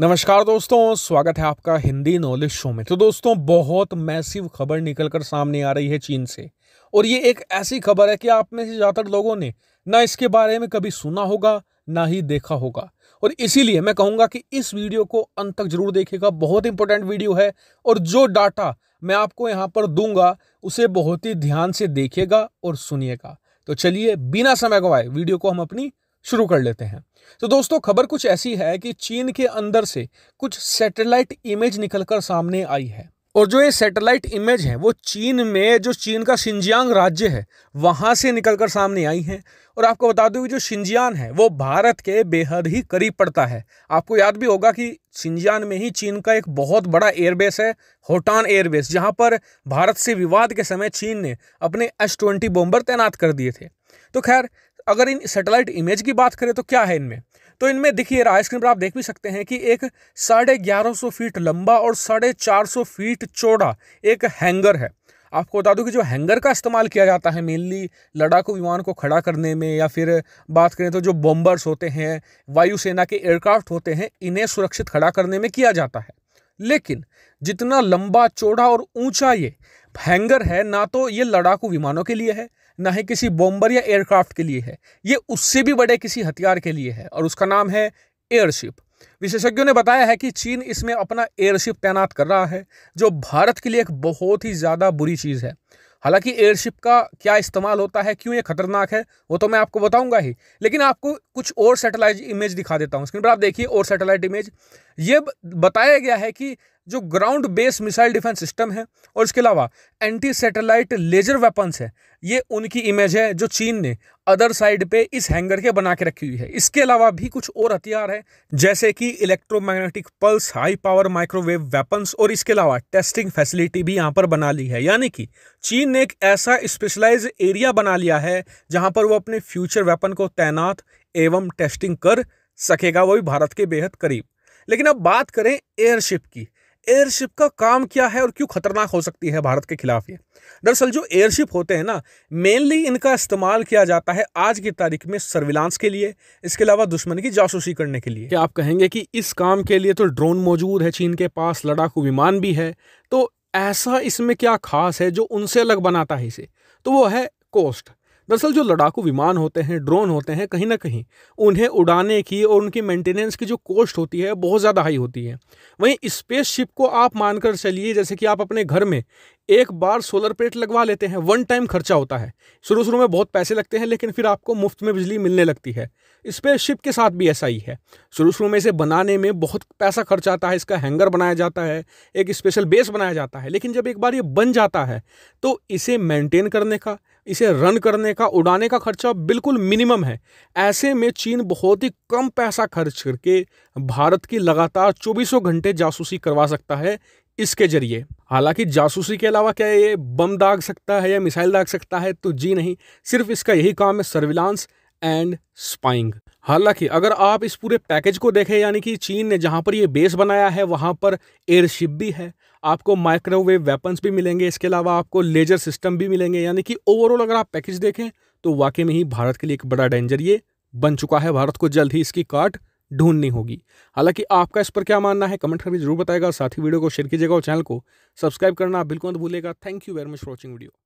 नमस्कार दोस्तों स्वागत है आपका हिंदी नॉलेज शो में तो दोस्तों बहुत मैसिव खबर निकलकर सामने आ रही है चीन से और ये एक ऐसी खबर है कि आप में से ज़्यादातर लोगों ने ना इसके बारे में कभी सुना होगा ना ही देखा होगा और इसीलिए मैं कहूँगा कि इस वीडियो को अंत तक जरूर देखेगा बहुत इंपॉर्टेंट वीडियो है और जो डाटा मैं आपको यहाँ पर दूंगा उसे बहुत ही ध्यान से देखेगा और सुनिएगा तो चलिए बिना समय गवाए वीडियो को हम अपनी शुरू कर लेते हैं तो दोस्तों खबर कुछ ऐसी है कि चीन के अंदर से कुछ सैटेलाइट इमेज निकलकर सामने आई है और जो ये सैटेलाइट इमेज है वो चीन में जो चीन का शिंजियांग राज्य है वहाँ से निकलकर सामने आई हैं और आपको बता दूँ कि जो शिंजियान है वो भारत के बेहद ही करीब पड़ता है आपको याद भी होगा कि शिंजियान में ही चीन का एक बहुत बड़ा एयरबेस है होटान एयरबेस जहाँ पर भारत से विवाद के समय चीन ने अपने एस ट्वेंटी बॉम्बर तैनात कर दिए थे तो खैर अगर इन सैटेलाइट इमेज की बात करें तो क्या है इनमें तो इनमें देखिए रहा स्क्रीन पर आप देख भी सकते हैं कि एक साढ़े ग्यारह सौ फीट लंबा और साढ़े चार सौ फीट चौड़ा एक हैंगर है आपको बता दूं कि जो हैंगर का इस्तेमाल किया जाता है मेनली लड़ाकू विमान को खड़ा करने में या फिर बात करें तो जो बॉम्बर्स होते हैं वायुसेना के एयरक्राफ्ट होते हैं इन्हें सुरक्षित खड़ा करने में किया जाता है लेकिन जितना लंबा चौड़ा और ऊंचा ये हैंगर है ना तो ये लड़ाकू विमानों के लिए है ना ही किसी बॉम्बर या एयरक्राफ्ट के लिए है ये उससे भी बड़े किसी हथियार के लिए है और उसका नाम है एयरशिप विशेषज्ञों ने बताया है कि चीन इसमें अपना एयरशिप तैनात कर रहा है जो भारत के लिए एक बहुत ही ज़्यादा बुरी चीज़ है हालांकि एयरशिप का क्या इस्तेमाल होता है क्यों ये खतरनाक है वो तो मैं आपको बताऊंगा ही लेकिन आपको कुछ और सैटेलाइट इमेज दिखा देता हूँ स्क्रीन पर आप देखिए और सैटेलाइट इमेज ये बताया गया है कि जो ground base missile defence system है और इसके अलावा एंटी सैटेलाइट लेजर वेपन्स है ये उनकी इमेज है जो चीन ने अदर साइड पे इस हैंगर के बना के रखी हुई है इसके अलावा भी कुछ और हथियार है जैसे कि electromagnetic pulse high power microwave weapons और इसके अलावा टेस्टिंग फैसिलिटी भी यहाँ पर बना ली है यानी कि चीन ने एक ऐसा स्पेशलाइज एरिया बना लिया है जहाँ पर वो अपने फ्यूचर वेपन को तैनात एवं टेस्टिंग कर सकेगा वो भी भारत के बेहद करीब लेकिन अब बात करें एयरशिप की एयरशिप का काम क्या है और क्यों खतरनाक हो सकती है भारत के खिलाफ ये दरअसल जो एयरशिप होते हैं ना मेनली इनका इस्तेमाल किया जाता है आज की तारीख में सर्विलांस के लिए इसके अलावा दुश्मन की जासूसी करने के लिए क्या आप कहेंगे कि इस काम के लिए तो ड्रोन मौजूद है चीन के पास लड़ाकू विमान भी है तो ऐसा इसमें क्या खास है जो उनसे अलग बनाता है इसे तो वो है कोस्ट दरअसल जो लड़ाकू विमान होते हैं ड्रोन होते हैं कहीं ना कहीं उन्हें उड़ाने की और उनकी मेंटेनेंस की जो कॉस्ट होती है बहुत ज़्यादा हाई होती है वहीं स्पेस शिप को आप मानकर चलिए जैसे कि आप अपने घर में एक बार सोलर प्लेट लगवा लेते हैं वन टाइम खर्चा होता है शुरू शुरू में बहुत पैसे लगते हैं लेकिन फिर आपको मुफ्त में बिजली मिलने लगती है इस पर शिप के साथ भी ऐसा ही है शुरू शुरू में इसे बनाने में बहुत पैसा खर्च आता है इसका हैंगर बनाया जाता है एक स्पेशल बेस बनाया जाता है लेकिन जब एक बार ये बन जाता है तो इसे मेंटेन करने का इसे रन करने का उड़ाने का खर्चा बिल्कुल मिनिमम है ऐसे में चीन बहुत ही कम पैसा खर्च करके भारत की लगातार चौबीसों घंटे जासूसी करवा सकता है इसके जरिए हालांकि जासूसी के अलावा क्या ये बम दाग सकता है या मिसाइल दाग सकता है तो जी नहीं सिर्फ इसका यही काम है सर्विलांस एंड स्पाइंग हालांकि अगर आप इस पूरे पैकेज को देखें यानी कि चीन ने जहां पर ये बेस बनाया है वहां पर एयरशिप भी है आपको माइक्रोवेव वेपन्स भी मिलेंगे इसके अलावा आपको लेजर सिस्टम भी मिलेंगे यानी कि ओवरऑल अगर आप पैकेज देखें तो वाकई में ही भारत के लिए एक बड़ा डेंजर ये बन चुका है भारत को जल्द ही इसकी काट ढूंढनी होगी हालांकि आपका इस पर क्या मानना है कमेंट करके जरूर बताएगा साथ ही वीडियो को शेयर कीजिएगा और चैनल को सब्सक्राइब करना बिल्कुल मत भूलेगा thank you very much watching video